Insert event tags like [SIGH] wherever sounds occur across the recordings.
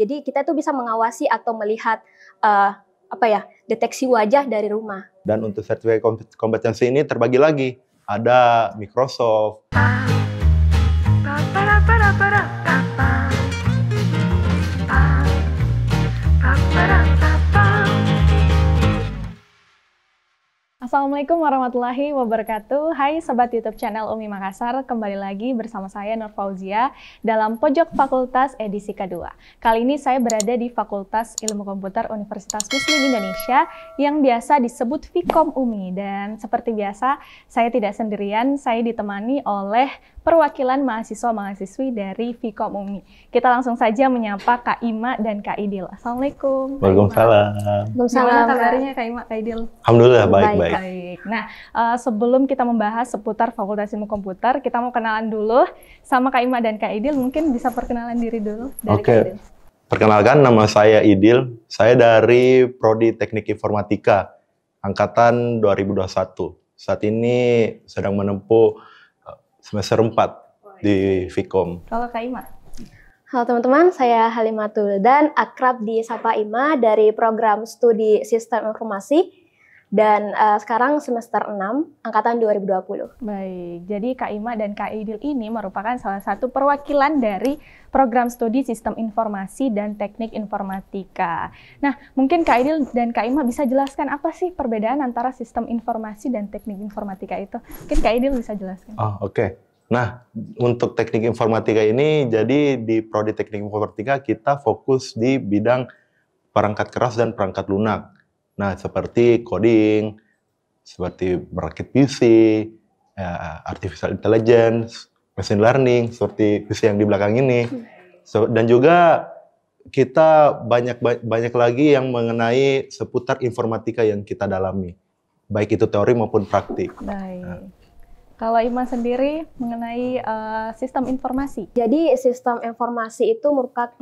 Jadi kita tuh bisa mengawasi atau melihat uh, apa ya deteksi wajah dari rumah. Dan untuk sertifikat kompetensi ini terbagi lagi ada Microsoft. Ah. Assalamualaikum warahmatullahi wabarakatuh. Hai Sobat Youtube channel Umi Makassar, kembali lagi bersama saya Nur Fauzia dalam Pojok Fakultas edisi kedua. Kali ini saya berada di Fakultas Ilmu Komputer Universitas Muslim Indonesia yang biasa disebut Fikom Umi. Dan seperti biasa, saya tidak sendirian, saya ditemani oleh perwakilan mahasiswa-mahasiswi dari Vkom UMI. Kita langsung saja menyapa Kak Ima dan Kak Idil. Assalamualaikum. Waalaikumsalam. Waalaikumsalam. kabarnya Kak Ima, Kak Idil? Alhamdulillah baik-baik. Baik. Nah, uh, sebelum kita membahas seputar Fakultas Ilmu Komputer, kita mau kenalan dulu sama Kak Ima dan Kak Idil. Mungkin bisa perkenalan diri dulu dari okay. Kak Idil. Perkenalkan, nama saya Idil. Saya dari Prodi Teknik Informatika, angkatan 2021. Saat ini sedang menempuh semester 4 di iya, iya. Vkom. Kalau Kak Ima? Halo teman-teman, saya Halimatul dan akrab di Sapa Ima dari program studi Sistem Informasi dan uh, sekarang semester 6 angkatan 2020. Baik, jadi Kak Ima dan Kak Idil ini merupakan salah satu perwakilan dari program studi Sistem Informasi dan Teknik Informatika. Nah, mungkin Kak Idil dan Kak Ima bisa jelaskan apa sih perbedaan antara Sistem Informasi dan Teknik Informatika itu? Mungkin Kak Idil bisa jelaskan. Oh, oke. Okay. Nah, untuk teknik informatika ini, jadi di prodi teknik informatika kita fokus di bidang perangkat keras dan perangkat lunak. Nah, seperti coding, seperti merakit PC, ya, artificial intelligence, machine learning, seperti PC yang di belakang ini. So, dan juga kita banyak banyak lagi yang mengenai seputar informatika yang kita dalami, baik itu teori maupun praktik. Baik. Nah. Kalau Iman sendiri mengenai uh, sistem informasi. Jadi sistem informasi itu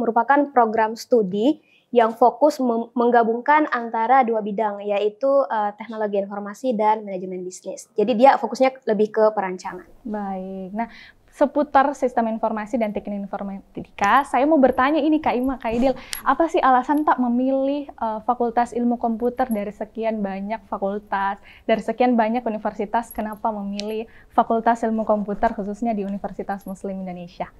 merupakan program studi yang fokus menggabungkan antara dua bidang yaitu uh, teknologi informasi dan manajemen bisnis. Jadi dia fokusnya lebih ke perancangan. Baik. Nah, seputar sistem informasi dan teknik informatika, saya mau bertanya ini Kak Ima, Kak Idil, apa sih alasan tak memilih uh, Fakultas Ilmu Komputer dari sekian banyak fakultas, dari sekian banyak universitas, kenapa memilih Fakultas Ilmu Komputer khususnya di Universitas Muslim Indonesia?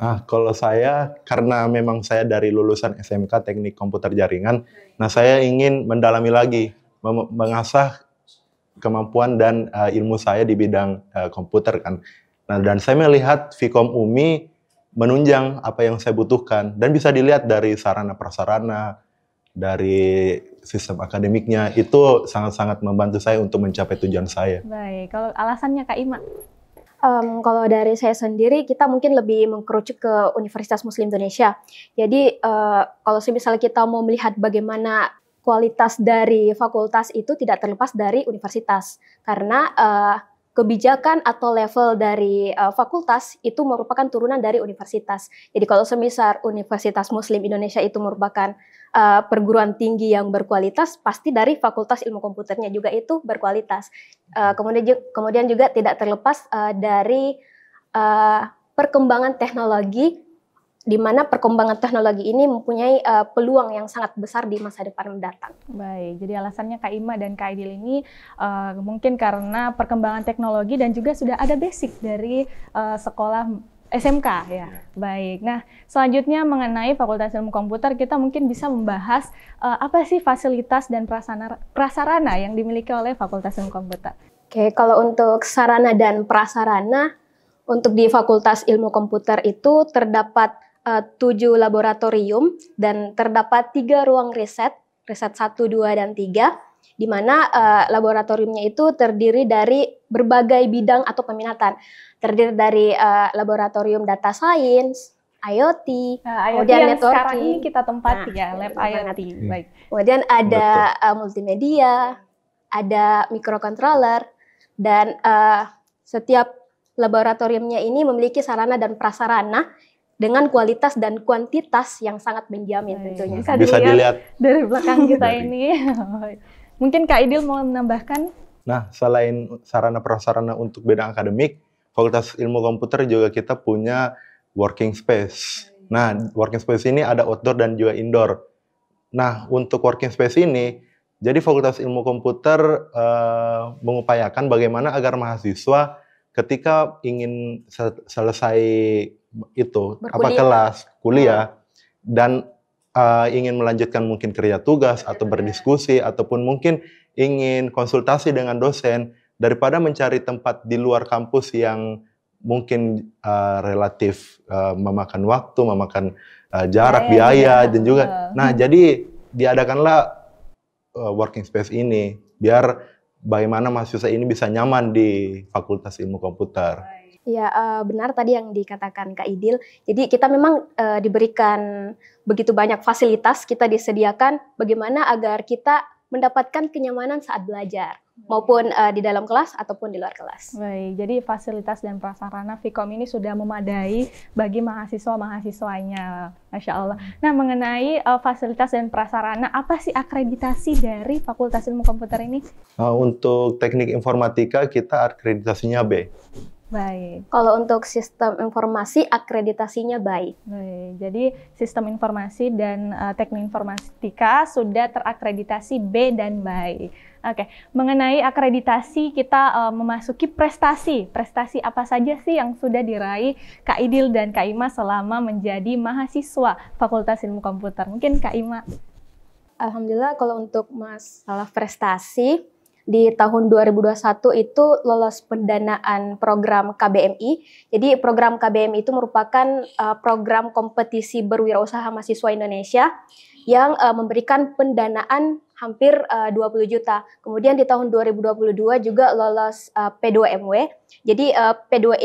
Nah, kalau saya karena memang saya dari lulusan SMK Teknik Komputer Jaringan, nah saya ingin mendalami lagi, mengasah kemampuan dan uh, ilmu saya di bidang uh, komputer kan. Nah, dan saya melihat Vkom Umi menunjang apa yang saya butuhkan dan bisa dilihat dari sarana prasarana, dari sistem akademiknya itu sangat-sangat membantu saya untuk mencapai tujuan saya. Baik, kalau alasannya Kak Ima? Um, kalau dari saya sendiri, kita mungkin lebih mengkerucut ke Universitas Muslim Indonesia. Jadi, uh, kalau misalnya kita mau melihat bagaimana kualitas dari fakultas itu tidak terlepas dari universitas, karena uh, kebijakan atau level dari uh, fakultas itu merupakan turunan dari universitas. Jadi, kalau semisal Universitas Muslim Indonesia itu merupakan uh, perguruan tinggi yang berkualitas pasti dari fakultas ilmu komputernya juga itu berkualitas. Uh, kemudian kemudian juga tidak terlepas uh, dari uh, perkembangan teknologi di mana perkembangan teknologi ini mempunyai uh, peluang yang sangat besar di masa depan mendatang. Baik, jadi alasannya Kak Ima dan Kak Aidil ini uh, mungkin karena perkembangan teknologi dan juga sudah ada basic dari uh, sekolah SMK ya. Iya. Baik. Nah, selanjutnya mengenai Fakultas Ilmu Komputer kita mungkin bisa membahas uh, apa sih fasilitas dan prasarana, prasarana yang dimiliki oleh Fakultas Ilmu Komputer. Oke, kalau untuk sarana dan prasarana untuk di Fakultas Ilmu Komputer itu terdapat eh, uh, 7 laboratorium dan terdapat tiga ruang riset, riset satu, dua dan tiga, di mana uh, laboratoriumnya itu terdiri dari berbagai bidang atau peminatan. Terdiri dari uh, laboratorium data science, IoT, nah, IoT kemudian yang networking. sekarang ini kita tempati nah, ya, lab IoT. Hmm. Baik. Kemudian ada uh, multimedia, ada microcontroller, dan uh, setiap laboratoriumnya ini memiliki sarana dan prasarana dengan kualitas dan kuantitas yang sangat menjamin Baik. tentunya. Bisa, Bisa dilihat dari belakang kita ini. [LAUGHS] Mungkin Kak Idil mau menambahkan Nah, selain sarana prasarana untuk bidang akademik, Fakultas Ilmu Komputer juga kita punya working space. Nah, working space ini ada outdoor dan juga indoor. Nah, untuk working space ini, jadi Fakultas Ilmu Komputer uh, mengupayakan bagaimana agar mahasiswa ketika ingin selesai itu Berkuliah. apa kelas kuliah hmm. dan uh, ingin melanjutkan mungkin kerja tugas atau iya. berdiskusi ataupun mungkin ingin konsultasi dengan dosen daripada mencari tempat di luar kampus yang mungkin uh, relatif uh, memakan waktu, memakan uh, jarak, biaya iya. dan juga. Uh. Nah, jadi diadakanlah uh, working space ini biar bagaimana mahasiswa ini bisa nyaman di Fakultas Ilmu Komputer. Ya eh, benar tadi yang dikatakan Kak Idil. Jadi kita memang eh, diberikan begitu banyak fasilitas kita disediakan bagaimana agar kita mendapatkan kenyamanan saat belajar maupun uh, di dalam kelas ataupun di luar kelas. Baik, jadi fasilitas dan prasarana Vkom ini sudah memadai bagi mahasiswa-mahasiswanya. Masya Allah. Nah, mengenai uh, fasilitas dan prasarana, apa sih akreditasi dari Fakultas Ilmu Komputer ini? Uh, untuk teknik informatika, kita akreditasinya B. Baik. Kalau untuk sistem informasi akreditasinya baik. Baik. Jadi sistem informasi dan uh, eh, teknik informatika sudah terakreditasi B dan baik. Oke, okay. mengenai akreditasi kita uh, memasuki prestasi. Prestasi apa saja sih yang sudah diraih Kak Idil dan Kak Ima selama menjadi mahasiswa Fakultas Ilmu Komputer? Mungkin Kak Ima. Alhamdulillah kalau untuk masalah prestasi di tahun 2021 itu lolos pendanaan program KBMI. Jadi program KBMI itu merupakan uh, program kompetisi berwirausaha mahasiswa Indonesia yang uh, memberikan pendanaan hampir eh, uh, 20 juta. Kemudian di tahun 2022 juga lolos uh, P2MW. Jadi uh, p 2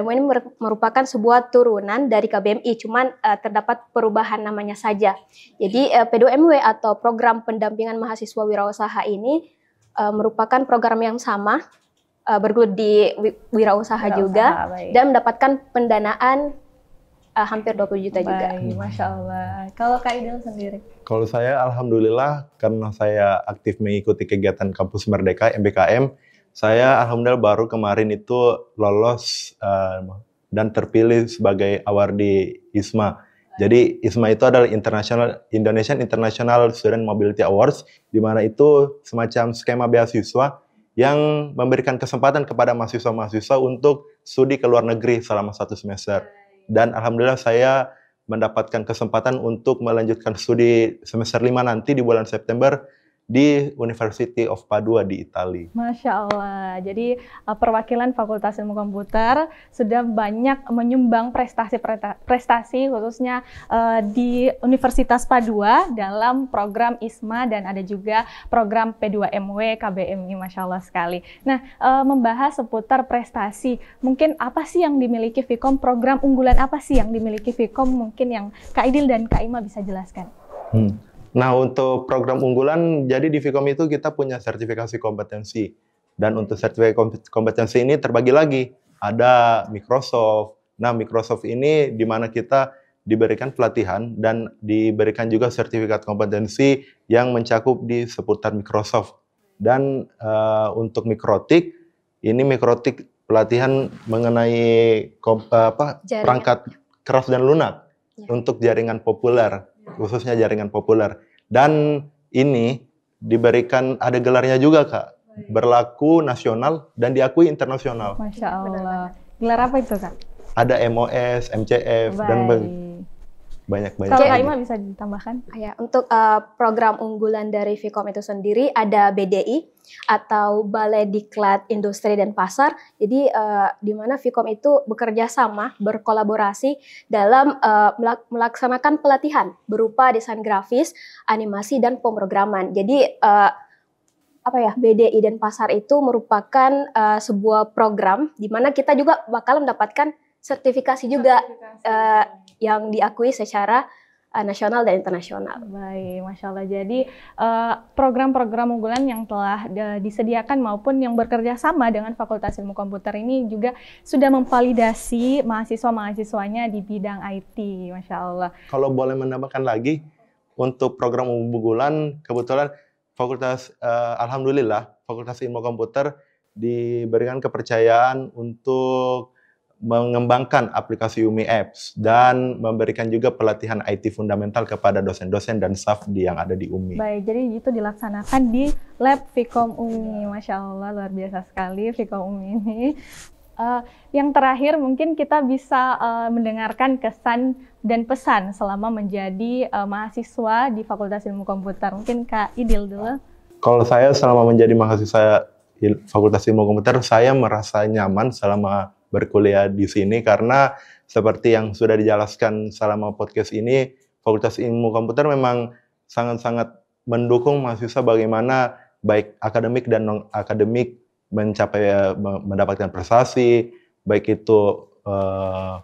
mw ini merupakan sebuah turunan dari KBMI, cuman uh, terdapat perubahan namanya saja. Jadi uh, P2MW atau Program Pendampingan Mahasiswa Wirausaha ini uh, merupakan program yang sama uh, eh, bergelut di wirausaha Wira juga baik. dan mendapatkan pendanaan uh, hampir 20 juta baik, juga. Masya Allah. Kalau Kak Idil sendiri? Kalau saya Alhamdulillah karena saya aktif mengikuti kegiatan Kampus Merdeka MBKM, saya Alhamdulillah baru kemarin itu lolos uh, dan terpilih sebagai awardi di ISMA. Jadi ISMA itu adalah International Indonesian International Student Mobility Awards, di mana itu semacam skema beasiswa yang memberikan kesempatan kepada mahasiswa-mahasiswa untuk studi ke luar negeri selama satu semester. Dan alhamdulillah saya mendapatkan kesempatan untuk melanjutkan studi semester 5 nanti di bulan September di University of Padua di Italia. Masya Allah. Jadi uh, perwakilan Fakultas Ilmu Komputer sudah banyak menyumbang prestasi-prestasi khususnya uh, di Universitas Padua dalam program ISMA dan ada juga program P2MW KBMI. Masya Allah sekali. Nah uh, membahas seputar prestasi, mungkin apa sih yang dimiliki Vkom? Program unggulan apa sih yang dimiliki Vkom? Mungkin yang Kak Idil dan Kak Ima bisa jelaskan. Hmm. Nah, untuk program unggulan, jadi di Vkom itu kita punya sertifikasi kompetensi. Dan untuk sertifikasi kompetensi ini terbagi lagi. Ada Microsoft. Nah, Microsoft ini di mana kita diberikan pelatihan dan diberikan juga sertifikat kompetensi yang mencakup di seputar Microsoft. Dan uh, untuk mikrotik, ini mikrotik pelatihan mengenai eh, apa, perangkat keras dan lunak ya. untuk jaringan populer, ya. khususnya jaringan populer. Dan ini diberikan ada gelarnya juga kak, berlaku nasional dan diakui internasional. Masya Allah. Gelar apa itu kak? Ada MOS, MCF Baik. dan banyak banyak. Kalau Aima gitu. bisa ditambahkan? Ya, untuk uh, program unggulan dari Vicom itu sendiri ada BDI atau Balai Diklat Industri dan Pasar. Jadi uh, di mana Vicom itu bekerja sama, berkolaborasi dalam uh, melaksanakan pelatihan berupa desain grafis, animasi dan pemrograman. Jadi uh, apa ya BDI dan pasar itu merupakan uh, sebuah program di mana kita juga bakal mendapatkan sertifikasi juga sertifikasi. Uh, yang diakui secara eh, nasional dan internasional. Baik, masya Allah. Jadi eh, program-program unggulan yang telah disediakan maupun yang bekerja sama dengan Fakultas Ilmu Komputer ini juga sudah memvalidasi mahasiswa-mahasiswanya di bidang IT, masya Allah. Kalau boleh menambahkan lagi untuk program unggulan, kebetulan Fakultas uh, Alhamdulillah Fakultas Ilmu Komputer diberikan kepercayaan untuk mengembangkan aplikasi Umi Apps dan memberikan juga pelatihan IT fundamental kepada dosen-dosen dan staff di yang ada di UMI. Baik, jadi itu dilaksanakan di Lab Vicom UMI. Masya Allah, luar biasa sekali Vicom UMI ini. Uh, yang terakhir mungkin kita bisa uh, mendengarkan kesan dan pesan selama menjadi uh, mahasiswa di Fakultas Ilmu Komputer. Mungkin Kak Idil dulu. Kalau saya selama menjadi mahasiswa Fakultas Ilmu Komputer, saya merasa nyaman selama berkuliah di sini karena seperti yang sudah dijelaskan selama podcast ini, Fakultas Ilmu Komputer memang sangat-sangat mendukung mahasiswa bagaimana baik akademik dan non akademik mencapai eh, mendapatkan prestasi, baik itu eh,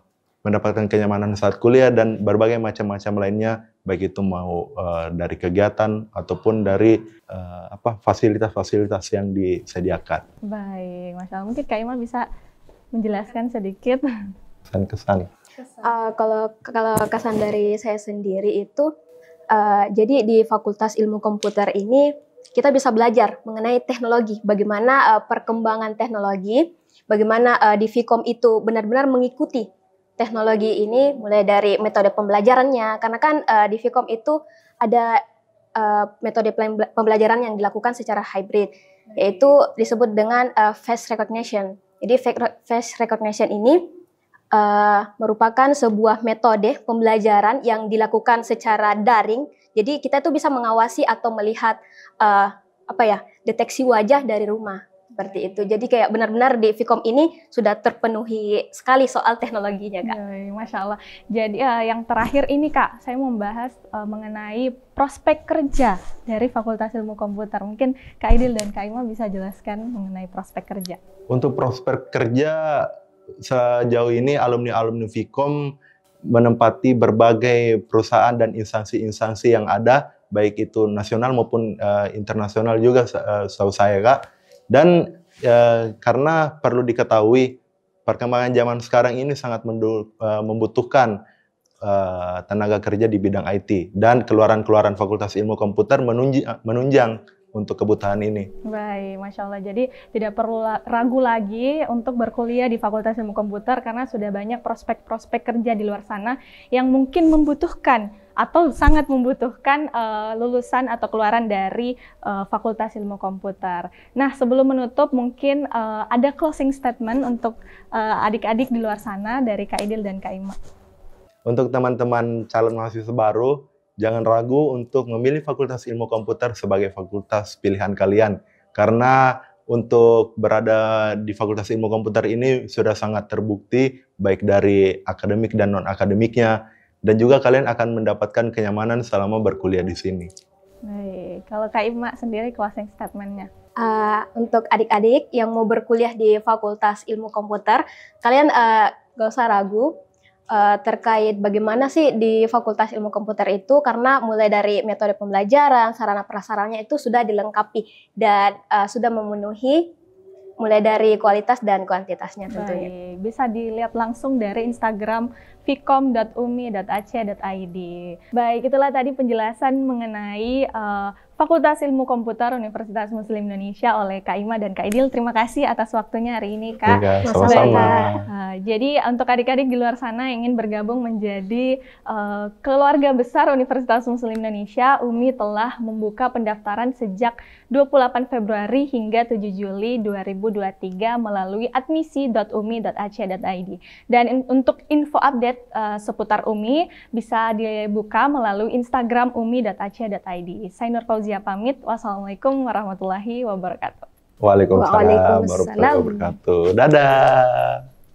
mendapatkan kenyamanan saat kuliah dan berbagai macam-macam lainnya, baik itu mau eh, dari kegiatan ataupun dari eh, apa fasilitas-fasilitas yang disediakan. Baik, masalah mungkin Kak Iman bisa menjelaskan sedikit kesan-kesan? Uh, eh, kalau kalau kesan dari saya sendiri itu uh, jadi di Fakultas Ilmu Komputer ini kita bisa belajar mengenai teknologi, bagaimana uh, perkembangan teknologi, bagaimana uh, di Vkom itu benar-benar mengikuti teknologi ini mulai dari metode pembelajarannya karena kan uh, di Vkom itu ada uh, metode pembelajaran yang dilakukan secara hybrid yaitu disebut dengan uh, face recognition jadi face recognition ini uh, merupakan sebuah metode pembelajaran yang dilakukan secara daring. Jadi kita tuh bisa mengawasi atau melihat uh, apa ya deteksi wajah dari rumah seperti itu. Jadi kayak benar-benar di Vicom ini sudah terpenuhi sekali soal teknologinya, Kak. Masya Allah. Jadi uh, yang terakhir ini, Kak, saya membahas uh, mengenai prospek kerja dari Fakultas Ilmu Komputer. Mungkin Kak Idil dan Kak Ima bisa jelaskan mengenai prospek kerja. Untuk prospek kerja sejauh ini alumni-alumni Vicom menempati berbagai perusahaan dan instansi-instansi yang ada baik itu nasional maupun uh, internasional juga uh, setahu saya kak dan uh, karena perlu diketahui perkembangan zaman sekarang ini sangat uh, membutuhkan uh, tenaga kerja di bidang IT dan keluaran-keluaran Fakultas Ilmu Komputer menunj menunjang untuk kebutuhan ini. Baik, masya Allah. Jadi tidak perlu ragu lagi untuk berkuliah di Fakultas Ilmu Komputer karena sudah banyak prospek-prospek kerja di luar sana yang mungkin membutuhkan atau sangat membutuhkan uh, lulusan atau keluaran dari uh, Fakultas Ilmu Komputer. Nah, sebelum menutup mungkin uh, ada closing statement untuk adik-adik uh, di luar sana dari Kak Idil dan Kak Ima. Untuk teman-teman calon mahasiswa baru, jangan ragu untuk memilih Fakultas Ilmu Komputer sebagai fakultas pilihan kalian karena untuk berada di Fakultas Ilmu Komputer ini sudah sangat terbukti baik dari akademik dan non akademiknya dan juga kalian akan mendapatkan kenyamanan selama berkuliah di sini. Baik, kalau Kak Ima sendiri closing statementnya. Uh, untuk adik-adik yang mau berkuliah di Fakultas Ilmu Komputer, kalian uh, gak usah ragu, uh, terkait bagaimana sih di Fakultas Ilmu Komputer itu karena mulai dari metode pembelajaran, sarana prasarannya itu sudah dilengkapi dan uh, sudah memenuhi mulai dari kualitas dan kuantitasnya tentunya. Baik. Bisa dilihat langsung dari Instagram vkom.umi.ac.id Baik, itulah tadi penjelasan mengenai uh, Fakultas Ilmu Komputer Universitas Muslim Indonesia oleh Kak Ima dan Kak Idil. Terima kasih atas waktunya hari ini, Kak. Iya, sama-sama. Eh, jadi untuk adik-adik di luar sana yang ingin bergabung menjadi uh, keluarga besar Universitas Muslim Indonesia, UMI telah membuka pendaftaran sejak 28 Februari hingga 7 Juli 2023 melalui admisi.umi.ac.id. Dan in untuk info update uh, seputar UMI bisa dibuka melalui Instagram umi.ac.id. Saya Nur Fauzia Fauzia pamit. Wassalamualaikum warahmatullahi wabarakatuh. Waalaikumsalam, Waalaikumsalam. warahmatullahi wabarakatuh. Dadah.